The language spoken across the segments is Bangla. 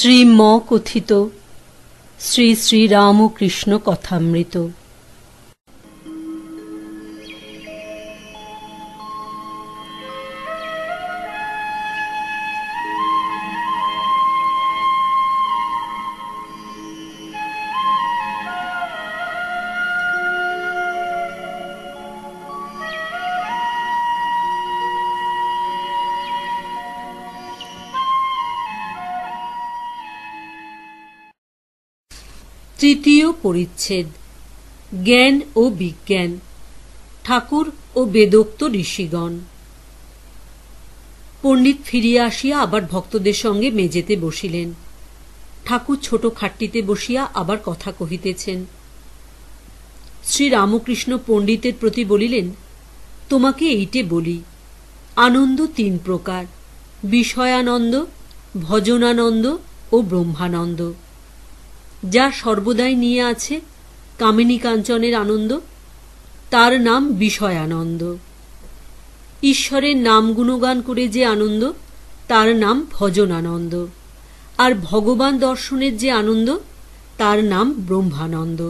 শ্রী ম কথিত শ্রী শ্রী রামকৃষ্ণ কথামৃত তৃতীয় পরিচ্ছেদ জ্ঞান ও বিজ্ঞান ঠাকুর ও বেদোক্ত ঋষিগণ পণ্ডিত ফিরিয়া আসিয়া আবার ভক্তদের সঙ্গে মেজেতে বসিলেন ঠাকুর ছোট খাটটিতে বসিয়া আবার কথা কহিতেছেন শ্রী রামকৃষ্ণ পণ্ডিতের প্রতি বলিলেন তোমাকে এইটে বলি আনন্দ তিন প্রকার বিষয়ানন্দ ভজনানন্দ ও ব্রহ্মানন্দ যা সর্বদাই নিয়ে আছে কামিনী কাঞ্চনের আনন্দ তার নাম বিষয়ানন্দ ঈশ্বরের নাম গুণগান করে যে আনন্দ তার নাম ভজনানন্দ আর ভগবান দর্শনের যে আনন্দ তার নাম ব্রহ্মানন্দ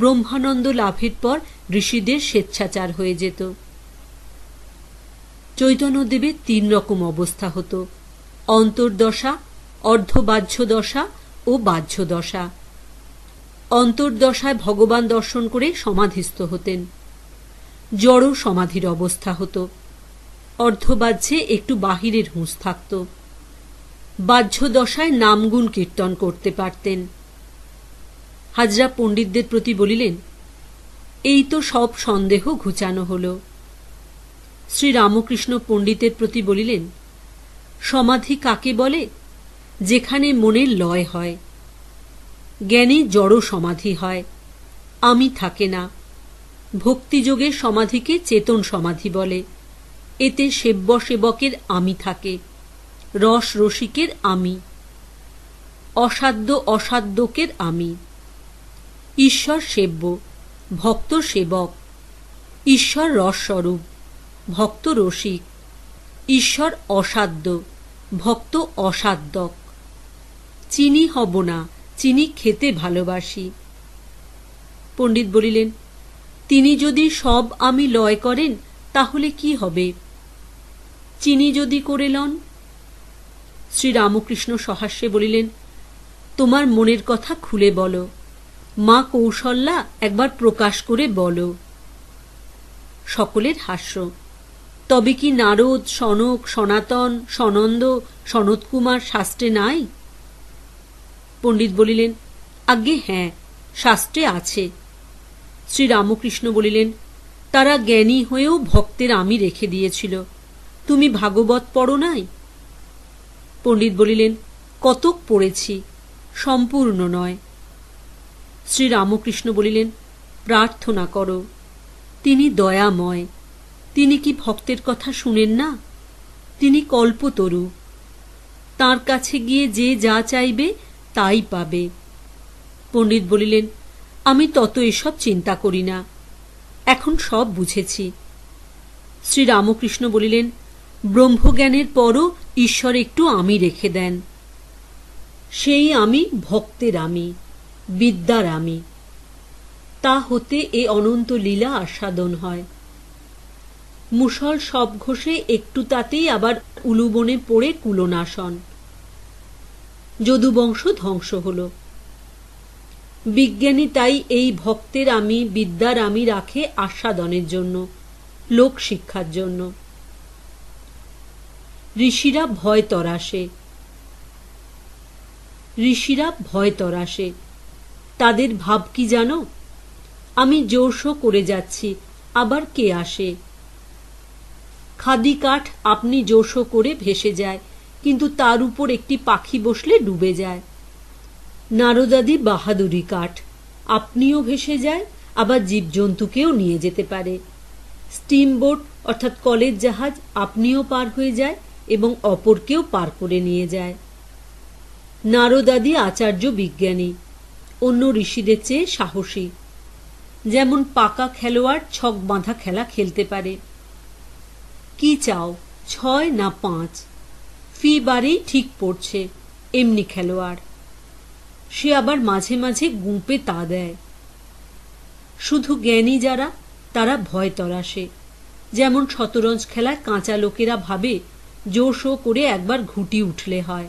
ব্রহ্মানন্দ লাভের পর ঋষিদের স্বেচ্ছাচার হয়ে যেত চৈতন্যদেবের তিন রকম অবস্থা হতো অন্তর্দশা অর্ধবাহ্য দশা ও বাহ্য দশা অন্তর্দশায় ভগবান দর্শন করে সমাধিস্থ হতেন জড় সমাধির অবস্থা হতো অর্ধবাহ্যে একটু বাহিরের হুঁশ থাকত বাহ্য দশায় নামগুণ কীর্তন করতে পারতেন হাজরা পণ্ডিতদের প্রতি বলিলেন এই তো সব সন্দেহ ঘুচানো হল শ্রী রামকৃষ্ণ পণ্ডিতের প্রতি বলিলেন সমাধি কাকে বলে যেখানে মনের লয় হয় জ্ঞানে জড় সমাধি হয় আমি থাকে না ভক্তিযোগে সমাধিকে চেতন সমাধি বলে এতে সেব্য সেবকের আমি থাকে রস রসিকের আমি অসাধ্য অসাধ্যকের আমি ঈশ্বর সেব্য ভক্ত সেবক ঈশ্বর রসস্বরূপ ভক্ত রসিক ঈশ্বর অসাধ্য ভক্ত অসাধ্যক চিনি হব না চিনি খেতে ভালোবাসি পণ্ডিত বলিলেন তিনি যদি সব আমি লয় করেন তাহলে কি হবে চিনি যদি করে লন শ্রীরামকৃষ্ণ সহাস্যে বলিলেন তোমার মনের কথা খুলে বলো মা কৌশল্যা একবার প্রকাশ করে বলো সকলের হাস্য তবে কি নারদ সনক সনাতন সনন্দ সনৎকুমার শাস্ত্রে নাই পণ্ডিত বলিলেন আজ্ঞে হ্যাঁ শাস্ত্রে আছে শ্রীরামকৃষ্ণ বলিলেন তারা জ্ঞানী হয়েও ভক্তের আমি রেখে দিয়েছিল তুমি ভাগবত পড় নাই পণ্ডিত বলিলেন কতক পড়েছি সম্পূর্ণ নয় শ্রীরামকৃষ্ণ বলিলেন প্রার্থনা করো তিনি দয়াময় তিনি কি ভক্তের কথা শুনেন না তিনি কল্পতরু তার কাছে গিয়ে যে যা চাইবে তাই পাবে পণ্ডিত বলিলেন আমি তত এসব চিন্তা করি না এখন সব বুঝেছি শ্রীরামকৃষ্ণ বলিলেন ব্রহ্মজ্ঞানের পরও ঈশ্বর একটু আমি রেখে দেন সেই আমি ভক্তের আমি বিদ্যার আমি তা হতে এ অনন্ত লীলা আস্বাদন হয় মুসল সব ঘষে একটু তাতেই আবার উলুবনে পড়ে কুলনাসন যদুবংশ ধ্বংস হল বিজ্ঞানী তাই এই ভক্তের আমি বিদ্যার আমি রাখে আস্বাদনের জন্য লোক শিক্ষার জন্য ঋষিরা ভয় তরাসে ঋষিরা ভয় তরাসে তাদের ভাব কি জানো আমি জোরশো করে যাচ্ছি আবার কে আসে খাদি কাঠ আপনি জোরশো করে ভেসে যায় কিন্তু তার উপর একটি পাখি বসলে ডুবে যায় নারদাদি বাহাদুরি কাঠ আপনিও ভেসে যায় আবার জীবজন্তুকেও নিয়ে যেতে পারে স্টিমবোট অর্থাৎ কলের জাহাজ আপনিও পার হয়ে যায় এবং অপরকেও পার করে নিয়ে যায় নারদাদি আচার্য বিজ্ঞানী অন্য ঋষিদের চেয়ে সাহসী যেমন পাকা খেলোয়াড় ছক বাঁধা খেলা খেলতে পারে কি চাও ছয় না পাঁচ ফি বারেই ঠিক পড়ছে এমনি খেলোয়াড় সে আবার মাঝে মাঝে গুঁপে তা দেয় শুধু জ্ঞানী যারা তারা ভয় তরাসে যেমন শতরঞ্জ খেলায় কাঁচা লোকেরা ভাবে জোর শো করে একবার ঘুটি উঠলে হয়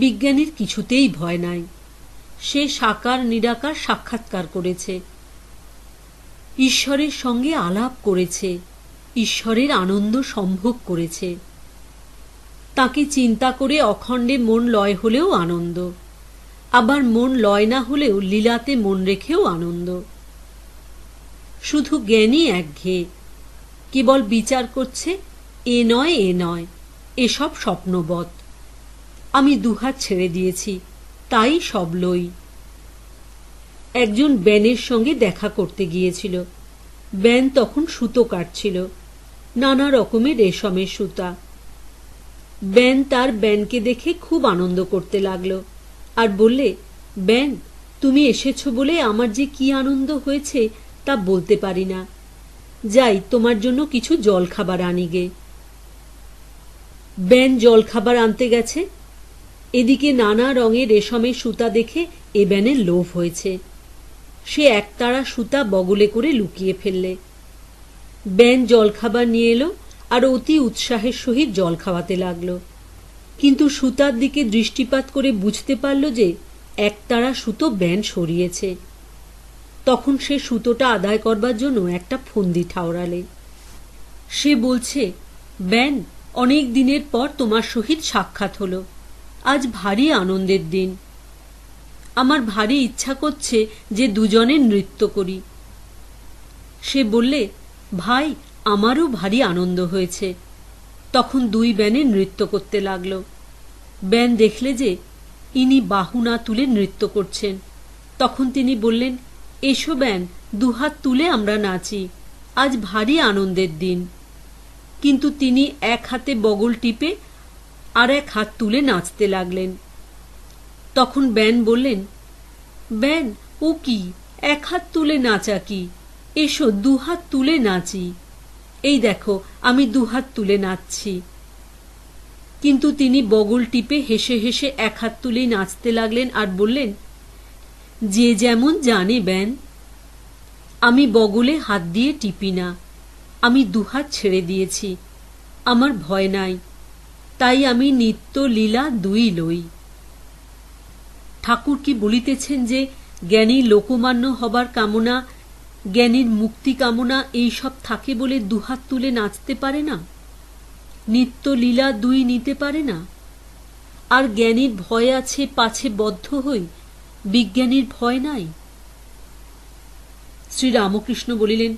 বিজ্ঞানীর কিছুতেই ভয় নাই সে সাকার নিরাকার সাক্ষাৎকার করেছে ঈশ্বরের সঙ্গে আলাপ করেছে ঈশ্বরের আনন্দ সম্ভোগ করেছে তাকে চিন্তা করে অখণ্ডে মন লয় হলেও আনন্দ আবার মন লয় না হলেও লীলাতে মন রেখেও আনন্দ শুধু জ্ঞানই একঘেয়ে কেবল বিচার করছে এ নয় এ নয় এসব স্বপ্নবত আমি দুহাত ছেড়ে দিয়েছি তাই সব লই একজন ব্যানের সঙ্গে দেখা করতে গিয়েছিল ব্যান তখন সুতো কাটছিল নানা রকমের রেশমের সুতা ব্যান তার ব্যানকে দেখে খুব আনন্দ করতে লাগল আর বললে ব্যান তুমি এসেছো বলে আমার যে কি আনন্দ হয়েছে তা বলতে পারি না যাই তোমার জন্য কিছু জল খাবার আনি গে ব্যান জল খাবার আনতে গেছে এদিকে নানা রঙের রেশমের সুতা দেখে এ ব্যানের লোভ হয়েছে সে একতারা সুতা বগলে করে লুকিয়ে ফেললে ব্যান জলখাবার নিয়ে এলো আর অতি উৎসাহের সহিত জল খাওয়াতে লাগল কিন্তু সুতার দিকে দৃষ্টিপাত করে বুঝতে পারল যে একতারা সুতো ব্যান সরিয়েছে তখন সে সুতোটা আদায় করবার জন্য একটা ফন্দি ঠাওরালে সে বলছে ব্যান অনেক দিনের পর তোমার সহিত সাক্ষাৎ হলো আজ ভারী আনন্দের দিন আমার ভারী ইচ্ছা করছে যে দুজনে নৃত্য করি সে বললে ভাই আমারও ভারী আনন্দ হয়েছে তখন দুই ব্যানে নৃত্য করতে লাগল ব্যান দেখলে যে ইনি বাহু না তুলে নৃত্য করছেন তখন তিনি বললেন এসো ব্যান দুহাত তুলে আমরা নাচি আজ ভারী আনন্দের দিন কিন্তু তিনি এক হাতে বগল টিপে আর এক হাত তুলে নাচতে লাগলেন তখন ব্যান বললেন ব্যান ও কি এক হাত তুলে নাচা কি এসো দুহাত তুলে নাচি এই দেখো আমি দুহাত তুলে নাচছি কিন্তু তিনি বগল টিপে হেসে হেসে এক হাত তুলেই নাচতে লাগলেন আর বললেন যে যেমন জানে ব্যান আমি বগলে হাত দিয়ে টিপি না আমি দুহাত ছেড়ে দিয়েছি আমার ভয় নাই তাই আমি নিত্য লীলা দুই লই ঠাকুর কি বলিতেছেন যে জ্ঞানী লোকমান্য হবার কামনা জ্ঞানের মুক্তি কামনা এইসব থাকে বলে দুহাত তুলে নাচতে পারে না নিত্য লীলা দুই নিতে পারে না আর জ্ঞানীর ভয় আছে পাছে বদ্ধ হই বিজ্ঞানীর ভয় নাই শ্রীরামকৃষ্ণ বলিলেন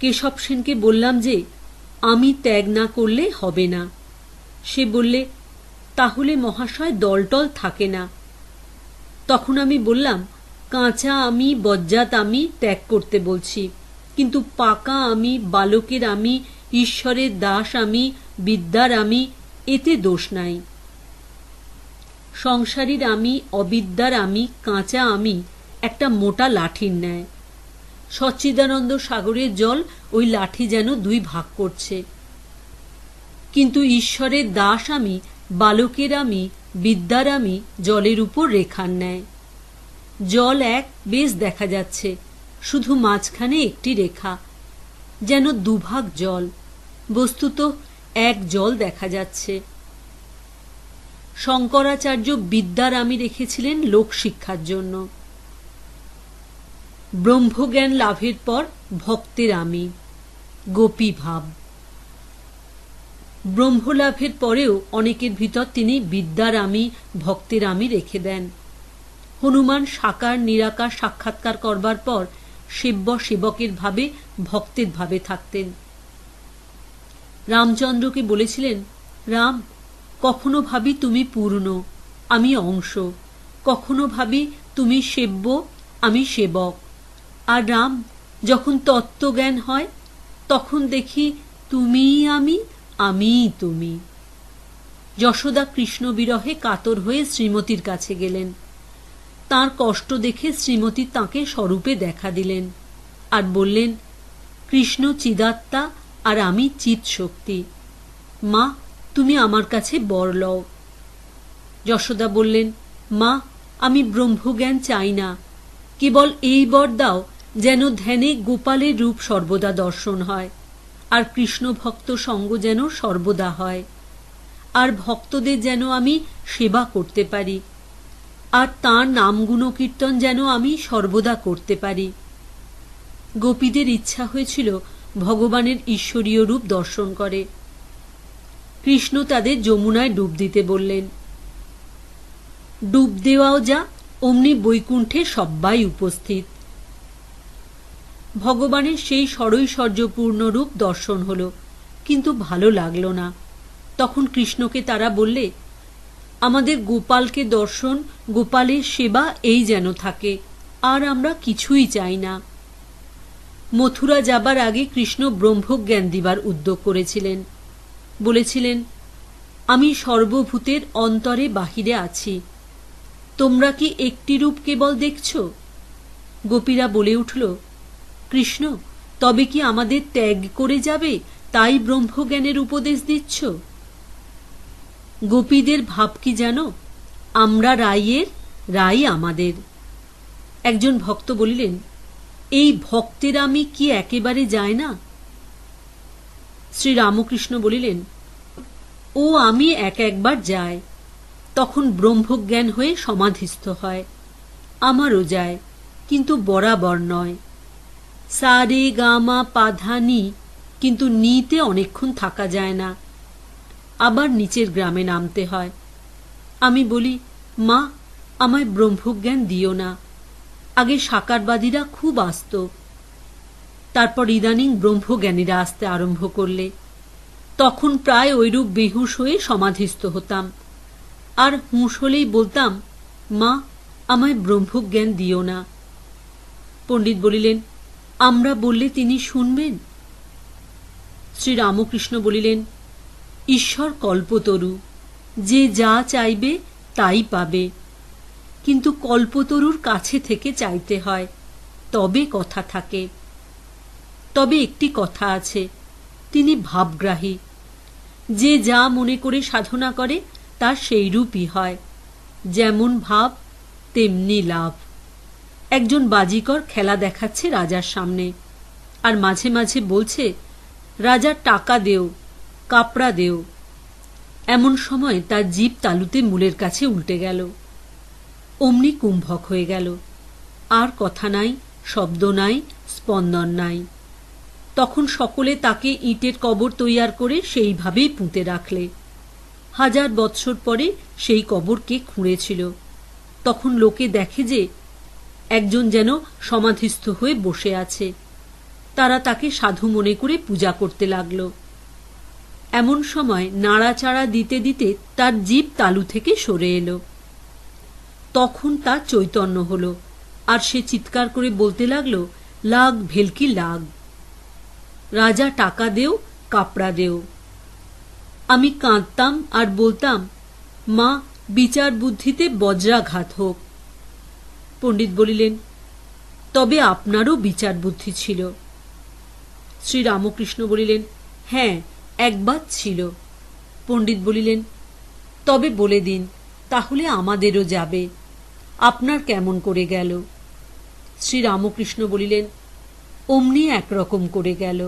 কেশব সেনকে বললাম যে আমি ত্যাগ না করলে হবে না সে বললে তাহলে মহাশয় দলটল থাকে না তখন আমি বললাম কাঁচা আমি বজ্জাত আমি ত্যাগ করতে বলছি কিন্তু পাকা আমি বালকের আমি ঈশ্বরের দাস আমি বিদ্যার আমি এতে দোষ নাই সংসারীর আমি অবিদ্যার আমি কাঁচা আমি একটা মোটা লাঠির ন্যায় সচ্চিদানন্দ সাগরের জল ওই লাঠি যেন দুই ভাগ করছে কিন্তু ঈশ্বরের দাস আমি বালকের আমি বিদ্যার আমি জলের উপর রেখার ন্যায় জল এক বেশ দেখা যাচ্ছে শুধু মাঝখানে একটি রেখা যেন দুভাগ জল বস্তুত এক জল দেখা যাচ্ছে শঙ্করাচার্য বিদ্যার আমি রেখেছিলেন লোকশিক্ষার জন্য ব্রহ্মজ্ঞান লাভের পর ভক্তের আমি গোপী ভাব ব্রহ্মলাভের পরেও অনেকের ভিতর তিনি বিদ্যার আমি ভক্তের আমি রেখে দেন হনুমান সাকার নিরাকার সাক্ষাৎকার করবার পর শিব্য সেবকের ভাবে ভক্তের ভাবে থাকতেন রামচন্দ্রকে বলেছিলেন রাম কখনো ভাবি তুমি পূর্ণ আমি অংশ কখনো ভাবি তুমি সেব্য আমি সেবক আর রাম যখন তত্ত্বজ্ঞান হয় তখন দেখি তুমি আমি আমিই তুমি যশোদা কৃষ্ণ বিরহে কাতর হয়ে শ্রীমতীর কাছে গেলেন তার কষ্ট দেখে শ্রীমতী তাকে স্বরূপে দেখা দিলেন আর বললেন কৃষ্ণ চিদাত্মা আর আমি চিত শক্তি মা তুমি আমার কাছে বর লও যশোদা বললেন মা আমি ব্রহ্মজ্ঞান চাই না কেবল এই বর দাও যেন ধ্যানে গোপালের রূপ সর্বদা দর্শন হয় আর কৃষ্ণ ভক্ত সঙ্গ যেন সর্বদা হয় আর ভক্তদের যেন আমি সেবা করতে পারি আর তাঁর নামগুণ কীর্তন যেন আমি সর্বদা করতে পারি গোপীদের ইচ্ছা হয়েছিল ভগবানের ঈশ্বরীয় রূপ দর্শন করে কৃষ্ণ তাদের যমুনায় ডুব দিতে বললেন ডুব দেওয়াও যা অমনি বৈকুণ্ঠে সব্বাই উপস্থিত ভগবানের সেই সরৈশ্বর্যপূর্ণ রূপ দর্শন হল কিন্তু ভালো লাগল না তখন কৃষ্ণকে তারা বললে আমাদের গোপালকে দর্শন গোপালের সেবা এই যেন থাকে আর আমরা কিছুই চাই না মথুরা যাবার আগে কৃষ্ণ ব্রহ্মজ্ঞান দিবার উদ্যোগ করেছিলেন বলেছিলেন আমি সর্বভূতের অন্তরে বাহিরে আছি তোমরা কি একটি রূপ কেবল দেখছ গোপীরা বলে উঠল কৃষ্ণ তবে কি আমাদের ত্যাগ করে যাবে তাই ব্রহ্মজ্ঞানের উপদেশ দিচ্ছ গোপীদের ভাব কি যেন আমরা রায়ের রাই আমাদের একজন ভক্ত বলিলেন এই ভক্তের আমি কি একেবারে যায় না শ্রী রামকৃষ্ণ বলিলেন ও আমি এক একবার যাই তখন ব্রহ্মজ্ঞান হয়ে সমাধিস্থ হয় আমারও যায় কিন্তু বরাবর নয় সারে গামা পাধানি কিন্তু নিতে অনেকক্ষণ থাকা যায় না আবার নিচের গ্রামে নামতে হয় আমি বলি মা আমায় ব্রহ্মজ্ঞান দিও না আগে সাকারবাদীরা খুব আসত তারপর ইদানিং ব্রহ্মজ্ঞানীরা আসতে আরম্ভ করলে তখন প্রায় ওইরূপ বেহুশ হয়ে সমাধিস্থ হতাম আর হুঁশ হলেই বলতাম মা আমায় ব্রহ্মজ্ঞান দিও না পণ্ডিত বলিলেন আমরা বললে তিনি শুনবেন শ্রী রামকৃষ্ণ বলিলেন ঈশ্বর কল্পতরু যে যা চাইবে তাই পাবে কিন্তু কল্পতরুর কাছে থেকে চাইতে হয় তবে কথা থাকে তবে একটি কথা আছে তিনি ভাবগ্রাহী যে যা মনে করে সাধনা করে তা সেই রূপই হয় যেমন ভাব তেমনি লাভ একজন বাজিকর খেলা দেখাচ্ছে রাজার সামনে আর মাঝে মাঝে বলছে রাজা টাকা দেও কাপড়া দেও এমন সময় তার জীব তালুতে মূলের কাছে উল্টে গেল অমনি কুম্ভক হয়ে গেল আর কথা নাই শব্দ নাই স্পন্দন নাই তখন সকলে তাকে ইটের কবর তৈয়ার করে সেইভাবেই পুঁতে রাখলে হাজার বৎসর পরে সেই কবরকে খুঁড়েছিল তখন লোকে দেখে যে একজন যেন সমাধিস্থ হয়ে বসে আছে তারা তাকে সাধু মনে করে পূজা করতে লাগলো এমন সময় নাড়াচাড়া দিতে দিতে তার জীব তালু থেকে সরে এলো তখন তার চৈতন্য হলো আর সে চিৎকার করে বলতে লাগলো লাগ ভেলকি লাগ রাজা টাকা দেও কাপড়া দেও আমি কাঁদতাম আর বলতাম মা বিচার বুদ্ধিতে বজ্রাঘাত হোক পণ্ডিত বলিলেন তবে আপনারও বিচার বুদ্ধি ছিল শ্রী রামকৃষ্ণ বলিলেন হ্যাঁ একবার ছিল পণ্ডিত বলিলেন তবে বলে দিন তাহলে আমাদেরও যাবে আপনার কেমন করে গেল শ্রীরামকৃষ্ণ বলিলেন অমনি একরকম করে গেল